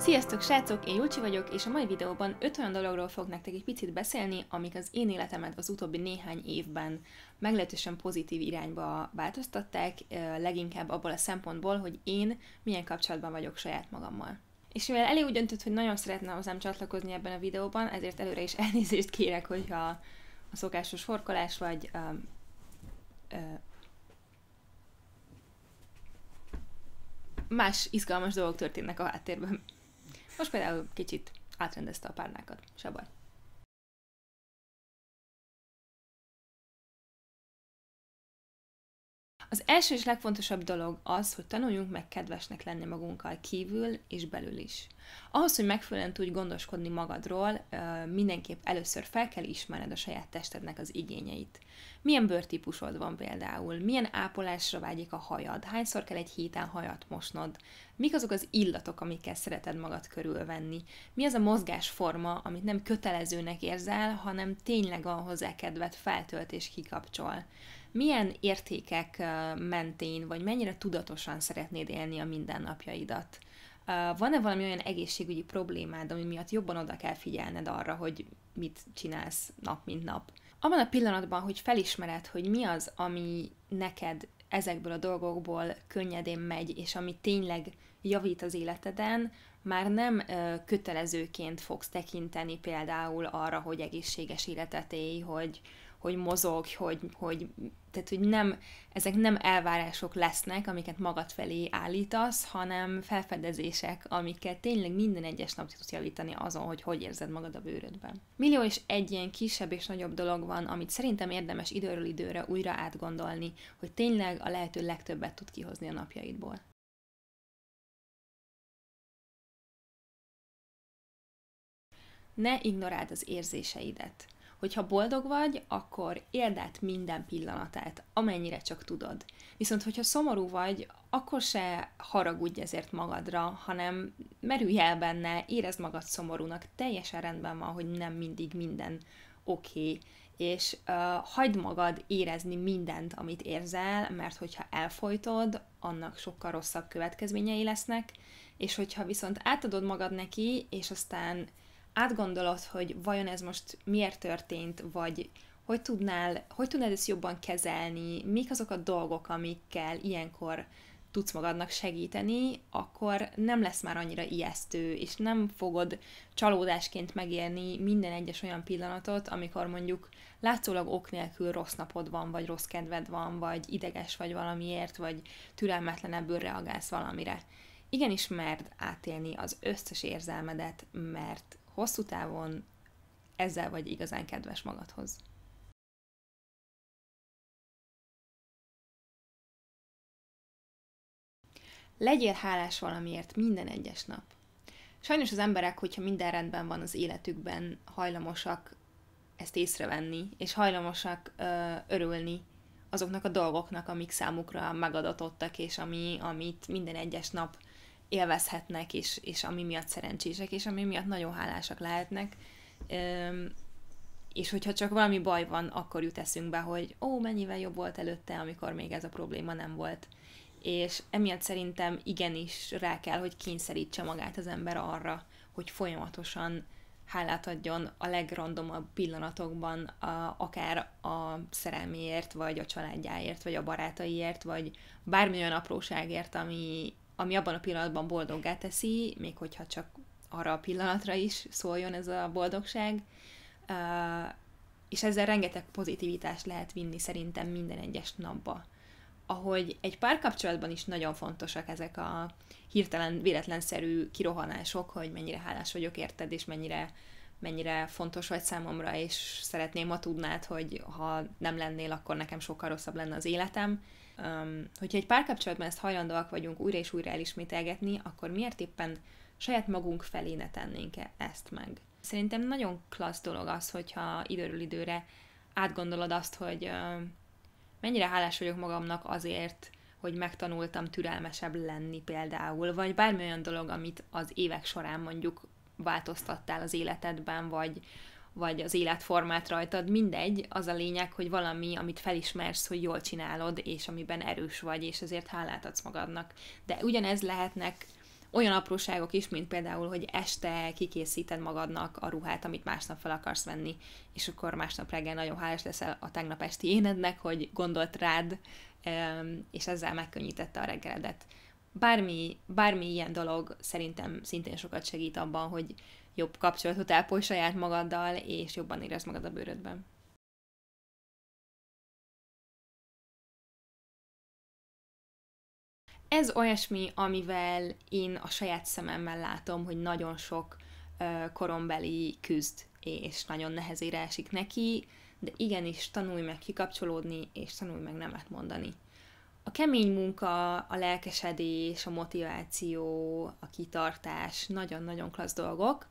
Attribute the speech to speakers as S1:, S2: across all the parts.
S1: Sziasztok srácok, én Júlcsi vagyok, és a mai videóban öt olyan dologról fog nektek egy picit beszélni, amik az én életemet az utóbbi néhány évben meglehetősen pozitív irányba változtatták, leginkább abból a szempontból, hogy én milyen kapcsolatban vagyok saját magammal. És mivel elég úgy döntött, hogy nagyon szeretne hozzám csatlakozni ebben a videóban, ezért előre is elnézést kérek, hogyha a szokásos forkolás vagy... Uh, uh, más
S2: izgalmas dolgok történnek a háttérben. Most például kicsit átrendezte a párnákat, se baj. Az első és legfontosabb dolog az, hogy tanuljunk meg kedvesnek
S1: lenni magunkkal kívül és belül is. Ahhoz, hogy megfelelően tudj gondoskodni magadról, mindenképp először fel kell ismerned a saját testednek az igényeit. Milyen bőrtípusod van például? Milyen ápolásra vágyik a hajad? Hányszor kell egy héten hajat mosnod? Mik azok az illatok, amikkel szereted magad körülvenni? Mi az a mozgásforma, amit nem kötelezőnek érzel, hanem tényleg a hozzá e kedvet feltölt és kikapcsol? milyen értékek mentén, vagy mennyire tudatosan szeretnéd élni a mindennapjaidat? Van-e valami olyan egészségügyi problémád, ami miatt jobban oda kell figyelned arra, hogy mit csinálsz nap mint nap? Abban a pillanatban, hogy felismered, hogy mi az, ami neked ezekből a dolgokból könnyedén megy, és ami tényleg javít az életeden, már nem kötelezőként fogsz tekinteni például arra, hogy egészséges életet élj, hogy, hogy mozog, hogy, hogy, tehát, hogy nem, ezek nem elvárások lesznek, amiket magad felé állítasz, hanem felfedezések, amiket tényleg minden egyes nap tudsz javítani azon, hogy hogy érzed magad a bőrödben. Millió és egy ilyen kisebb és nagyobb dolog van, amit szerintem érdemes időről időre újra
S2: átgondolni, hogy tényleg a lehető legtöbbet tud kihozni a napjaidból. Ne ignoráld az érzéseidet hogyha boldog vagy, akkor éld át minden pillanatát,
S1: amennyire csak tudod. Viszont, hogyha szomorú vagy, akkor se haragudj ezért magadra, hanem merülj el benne, érezd magad szomorúnak, teljesen rendben van, hogy nem mindig minden oké, okay, és uh, hagyd magad érezni mindent, amit érzel, mert hogyha elfolytod, annak sokkal rosszabb következményei lesznek, és hogyha viszont átadod magad neki, és aztán átgondolod, hogy vajon ez most miért történt, vagy hogy tudnál, hogy tudnád ezt jobban kezelni, mik azok a dolgok, amikkel ilyenkor tudsz magadnak segíteni, akkor nem lesz már annyira ijesztő, és nem fogod csalódásként megélni minden egyes olyan pillanatot, amikor mondjuk látszólag ok nélkül rossz napod van, vagy rossz kedved van, vagy ideges vagy valamiért, vagy türelmetlenebbül reagálsz valamire. Igenis merd átélni az összes érzelmedet, mert hosszú távon
S2: ezzel vagy igazán kedves magadhoz. Legyél hálás valamiért minden egyes nap. Sajnos az emberek, hogyha minden rendben van az életükben,
S1: hajlamosak ezt észrevenni, és hajlamosak ö, örülni azoknak a dolgoknak, amik számukra megadatottak, és ami, amit minden egyes nap élvezhetnek, és, és ami miatt szerencsések, és ami miatt nagyon hálásak lehetnek. Üm, és hogyha csak valami baj van, akkor jut be hogy ó, mennyivel jobb volt előtte, amikor még ez a probléma nem volt. És emiatt szerintem igenis rá kell, hogy kényszerítse magát az ember arra, hogy folyamatosan hálát adjon a legrandomabb pillanatokban, a, akár a szerelméért, vagy a családjáért, vagy a barátaiért, vagy bármilyen apróságért, ami, ami abban a pillanatban boldoggá teszi, még hogyha csak arra a pillanatra is szóljon ez a boldogság, és ezzel rengeteg pozitivitást lehet vinni szerintem minden egyes napba. Ahogy egy párkapcsolatban is nagyon fontosak ezek a hirtelen, véletlenszerű kirohanások, hogy mennyire hálás vagyok érted, és mennyire uh, mennyire fontos vagy számomra, és szeretném, ha tudnád, hogy ha nem lennél, akkor nekem sokkal rosszabb lenne az életem. Um, hogyha egy párkapcsolatban ezt hajlandóak vagyunk újra és újra elismételgetni, akkor miért éppen saját magunk felé ne tennénk -e ezt meg? Szerintem nagyon klassz dolog az, hogyha időről időre átgondolod azt, hogy um, mennyire hálás vagyok magamnak azért, hogy megtanultam türelmesebb lenni például, vagy bármi olyan dolog, amit az évek során mondjuk változtattál az életedben, vagy, vagy az életformát rajtad, mindegy, az a lényeg, hogy valami, amit felismersz, hogy jól csinálod, és amiben erős vagy, és ezért hálát adsz magadnak. De ugyanez lehetnek olyan apróságok is, mint például, hogy este kikészíted magadnak a ruhát, amit másnap fel akarsz venni, és akkor másnap reggel nagyon hálás leszel a tegnap esti énednek, hogy gondolt rád, és ezzel megkönnyítette a reggeledet bármi, bármi ilyen dolog szerintem szintén sokat segít abban, hogy jobb kapcsolatot ápolj saját
S2: magaddal, és jobban érezd magad a bőrödben. Ez olyasmi, amivel
S1: én a saját szememmel látom, hogy nagyon sok korombeli küzd, és nagyon nehezére esik neki, de igenis tanulj meg kikapcsolódni, és tanulj meg nemet mondani a kemény munka, a lelkesedés, a motiváció, a kitartás, nagyon-nagyon klassz dolgok,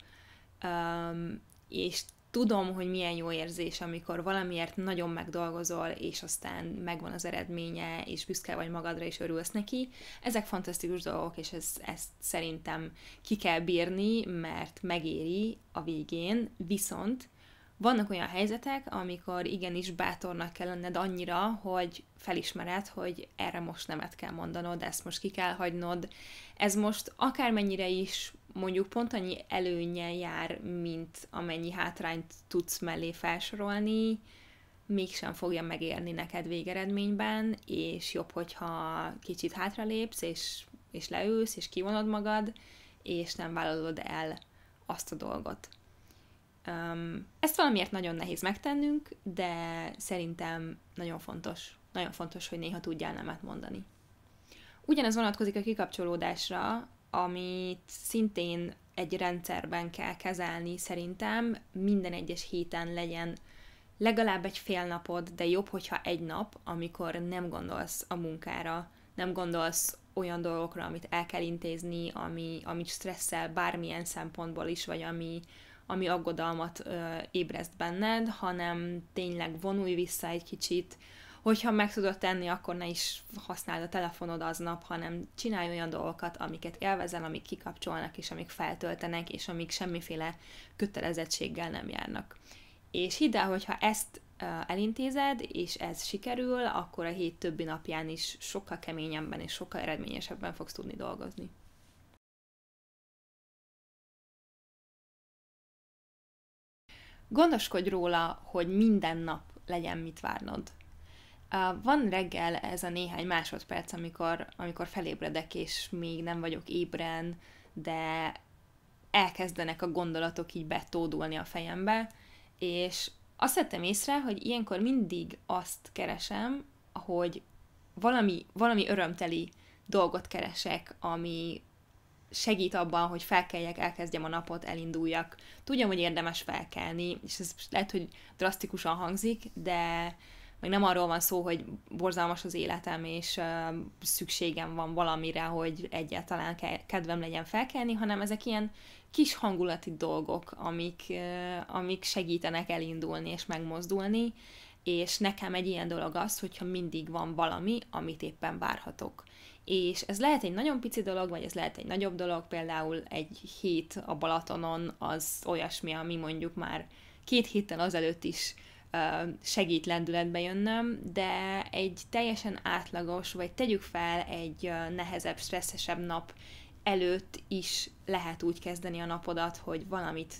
S1: um, és tudom, hogy milyen jó érzés, amikor valamiért nagyon megdolgozol, és aztán megvan az eredménye, és büszke vagy magadra, és örülsz neki. Ezek fantasztikus dolgok, és ez, ezt szerintem ki kell bírni, mert megéri a végén, viszont vannak olyan helyzetek, amikor igenis bátornak kell lenned annyira, hogy felismered, hogy erre most nemet kell mondanod, ezt most ki kell hagynod. Ez most akármennyire is mondjuk pont annyi előnye jár, mint amennyi hátrányt tudsz mellé felsorolni, mégsem fogja megérni neked végeredményben, és jobb, hogyha kicsit hátralépsz, és, és leülsz, és kivonod magad, és nem vállalod el azt a dolgot. Um, ezt valamiért nagyon nehéz megtennünk, de szerintem nagyon fontos, nagyon fontos, hogy néha tudjál nemet mondani. Ugyanez vonatkozik a kikapcsolódásra, amit szintén egy rendszerben kell kezelni szerintem, minden egyes héten legyen legalább egy fél napod, de jobb, hogyha egy nap, amikor nem gondolsz a munkára, nem gondolsz olyan dolgokra, amit el kell intézni, ami, amit stresszel bármilyen szempontból is, vagy ami, ami aggodalmat ö, ébreszt benned, hanem tényleg vonulj vissza egy kicsit, hogyha meg tudod tenni, akkor ne is használd a telefonod aznap, hanem csinálj olyan dolgokat, amiket élvezel, amik kikapcsolnak, és amik feltöltenek, és amik semmiféle kötelezettséggel nem járnak. És hidd el, hogyha ezt elintézed, és ez sikerül,
S2: akkor a hét többi napján is sokkal keményebben és sokkal eredményesebben fogsz tudni dolgozni. gondoskodj róla, hogy minden nap legyen mit várnod.
S1: Van reggel ez a néhány másodperc, amikor, amikor felébredek, és még nem vagyok ébren, de elkezdenek a gondolatok így betódulni a fejembe, és azt vettem észre, hogy ilyenkor mindig azt keresem, hogy valami, valami örömteli dolgot keresek, ami, segít abban, hogy felkeljek, elkezdjem a napot, elinduljak. Tudjam, hogy érdemes felkelni, és ez lehet, hogy drasztikusan hangzik, de meg nem arról van szó, hogy borzalmas az életem, és uh, szükségem van valamire, hogy egyáltalán ke- kedvem legyen felkelni, hanem ezek ilyen kis hangulati dolgok, amik, uh, amik segítenek elindulni és megmozdulni, és nekem egy ilyen dolog az, hogyha mindig van valami, amit éppen várhatok és ez lehet egy nagyon pici dolog, vagy ez lehet egy nagyobb dolog, például egy hét a Balatonon az olyasmi, ami mondjuk már két héttel azelőtt is segít lendületbe jönnöm, de egy teljesen átlagos, vagy tegyük fel egy nehezebb, stresszesebb nap előtt is lehet úgy kezdeni a napodat, hogy valamit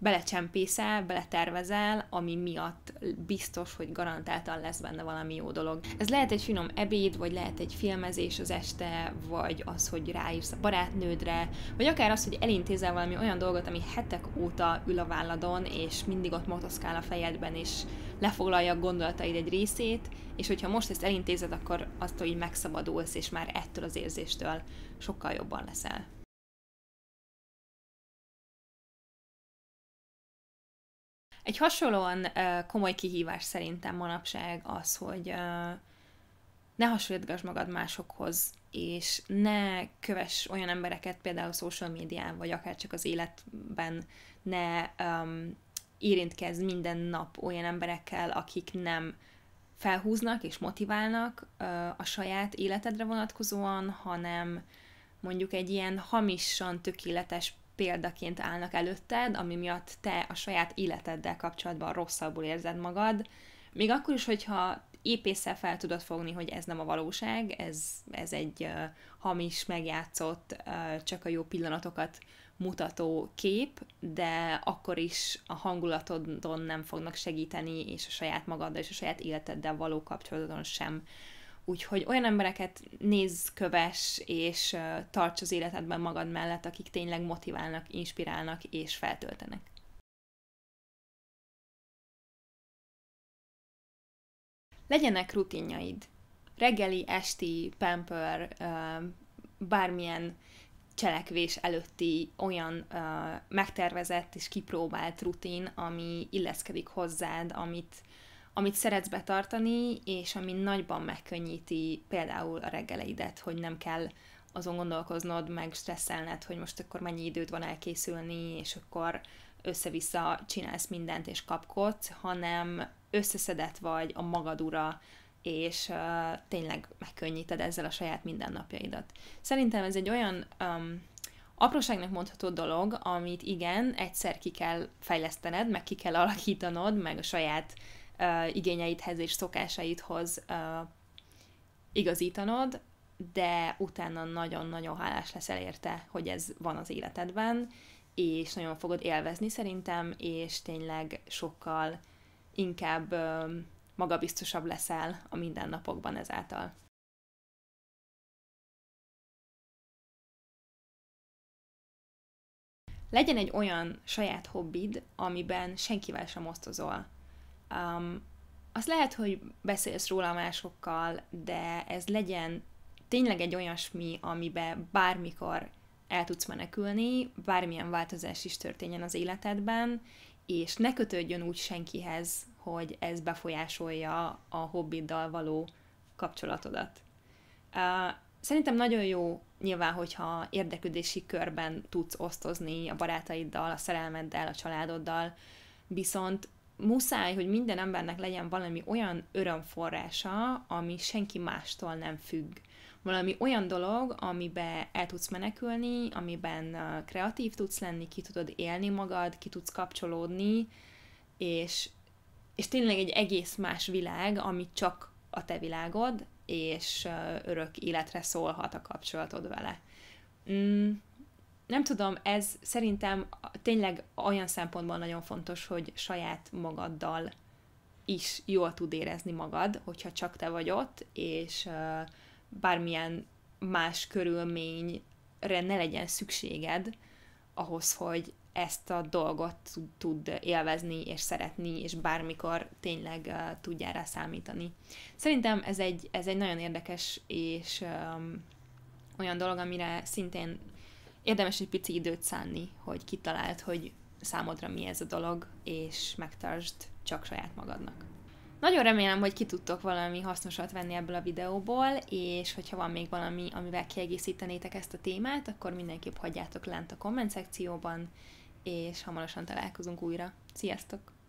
S1: belecsempészel, beletervezel, ami miatt biztos, hogy garantáltan lesz benne valami jó dolog. Ez lehet egy finom ebéd, vagy lehet egy filmezés az este, vagy az, hogy ráírsz a barátnődre, vagy akár az, hogy elintézel valami olyan dolgot, ami hetek óta ül a válladon, és mindig ott motoszkál a fejedben, és lefoglalja a gondolataid egy részét, és hogyha
S2: most ezt elintézed, akkor azt, hogy megszabadulsz, és már ettől az érzéstől sokkal jobban leszel. Egy hasonlóan komoly kihívás szerintem manapság az, hogy
S1: ne hasonlítgass magad másokhoz, és ne kövess olyan embereket, például a social médián, vagy akár csak az életben, ne um, érintkezz minden nap olyan emberekkel, akik nem felhúznak és motiválnak uh, a saját életedre vonatkozóan, hanem mondjuk egy ilyen hamisan tökéletes példaként állnak előtted, ami miatt te a saját életeddel kapcsolatban rosszabbul érzed magad, még akkor is, hogyha épésszel fel tudod fogni, hogy ez nem a valóság, ez, ez egy uh, hamis, megjátszott, uh, csak a jó pillanatokat mutató kép, de akkor is a hangulatodon nem fognak segíteni, és a saját magaddal és a saját életeddel való kapcsolatodon sem Úgyhogy olyan embereket néz köves és tarts az
S2: életedben magad mellett, akik tényleg motiválnak, inspirálnak és feltöltenek. Legyenek rutinjaid. Reggeli, esti, pamper, bármilyen
S1: cselekvés előtti olyan uh, megtervezett és kipróbált rutin, ami illeszkedik hozzád, amit amit szeretsz betartani, és ami nagyban megkönnyíti például a reggeleidet, hogy nem kell azon gondolkoznod, meg stresszelned, hogy most akkor mennyi időd van elkészülni, és akkor össze-vissza csinálsz mindent és kapkodsz, hanem összeszedett vagy a magad ura, és uh, tényleg megkönnyíted ezzel a saját mindennapjaidat. Szerintem ez egy olyan um, apróságnak mondható dolog, amit igen, egyszer ki kell fejlesztened, meg ki kell alakítanod, meg a saját uh, igényeidhez és szokásaidhoz igazítanod, de utána nagyon-nagyon hálás leszel érte, hogy ez van az életedben, és nagyon fogod élvezni szerintem, és
S2: tényleg sokkal inkább magabiztosabb leszel a mindennapokban ezáltal. Legyen egy olyan saját hobbid, amiben
S1: senkivel sem osztozol. Um, az lehet, hogy beszélsz róla másokkal, de ez legyen tényleg egy olyasmi, amibe bármikor el tudsz menekülni, bármilyen változás is történjen az életedben, és ne kötődjön úgy senkihez, hogy ez befolyásolja a hobbiddal való kapcsolatodat. Uh, szerintem nagyon jó nyilván, hogyha érdeklődési körben tudsz osztozni a barátaiddal, a szerelmeddel, a családoddal, viszont muszáj, hogy minden embernek legyen valami olyan örömforrása, ami senki mástól nem függ. Valami olyan dolog, amiben el tudsz menekülni, amiben kreatív tudsz lenni, ki tudod élni magad, ki tudsz kapcsolódni, és, és tényleg egy egész más világ, ami csak a te világod, és örök életre szólhat a kapcsolatod vele. Mm, nem tudom, ez szerintem tényleg olyan szempontból nagyon fontos, hogy saját magaddal is jól tud érezni magad, hogyha csak te vagy ott, és bármilyen más körülményre ne legyen szükséged ahhoz, hogy ezt a dolgot tud, élvezni és szeretni, és bármikor tényleg tudjál rá számítani. Szerintem ez egy, ez egy nagyon érdekes és olyan dolog, amire szintén érdemes egy pici időt szánni, hogy kitaláld, hogy számodra mi ez a dolog, és megtartsd csak saját magadnak. Nagyon remélem, hogy ki tudtok valami hasznosat venni ebből a videóból, és hogyha van még valami, amivel kiegészítenétek ezt a témát, akkor mindenképp hagyjátok lent a komment szekcióban, és hamarosan találkozunk újra. Sziasztok!